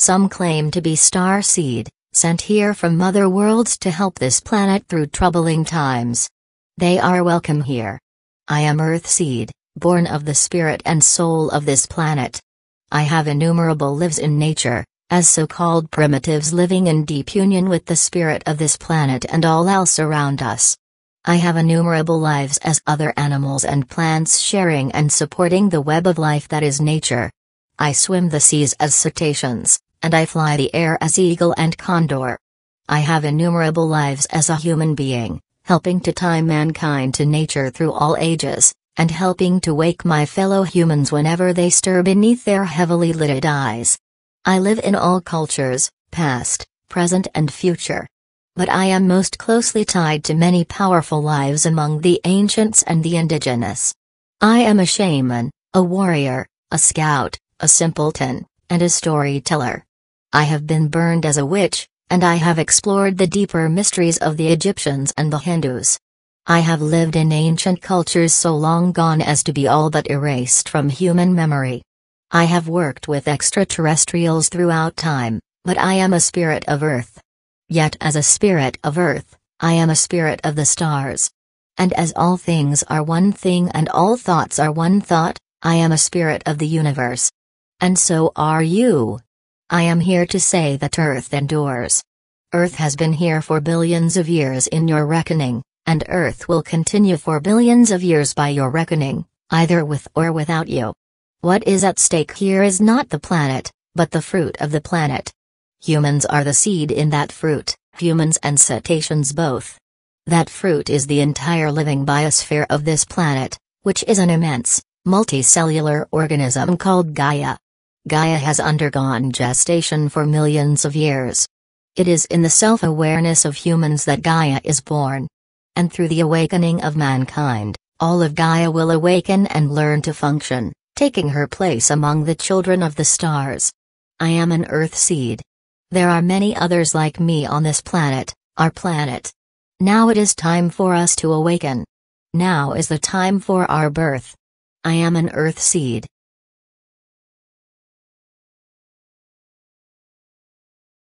Some claim to be star seed, sent here from mother worlds to help this planet through troubling times. They are welcome here. I am Earth seed, born of the spirit and soul of this planet. I have innumerable lives in nature, as so called primitives living in deep union with the spirit of this planet and all else around us. I have innumerable lives as other animals and plants sharing and supporting the web of life that is nature. I swim the seas as cetaceans, and I fly the air as eagle and condor. I have innumerable lives as a human being, helping to tie mankind to nature through all ages, and helping to wake my fellow humans whenever they stir beneath their heavily lidded eyes. I live in all cultures, past, present and future. But I am most closely tied to many powerful lives among the ancients and the indigenous. I am a shaman, a warrior, a scout, a simpleton, and a storyteller. I have been burned as a witch, and I have explored the deeper mysteries of the Egyptians and the Hindus. I have lived in ancient cultures so long gone as to be all but erased from human memory. I have worked with extraterrestrials throughout time, but I am a spirit of Earth. Yet as a spirit of Earth, I am a spirit of the stars. And as all things are one thing and all thoughts are one thought, I am a spirit of the universe. And so are you, I am here to say that Earth endures. Earth has been here for billions of years in your reckoning, and Earth will continue for billions of years by your reckoning, either with or without you. What is at stake here is not the planet, but the fruit of the planet. Humans are the seed in that fruit, humans and cetaceans both. That fruit is the entire living biosphere of this planet, which is an immense, multicellular organism called Gaia. Gaia has undergone gestation for millions of years. It is in the self awareness of humans that Gaia is born. And through the awakening of mankind, all of Gaia will awaken and learn to function, taking her place among the children of the stars. I am an Earth seed. There are many others like me on this planet, our planet. Now it is time for us to awaken. Now is the time for our birth. I am an Earth seed.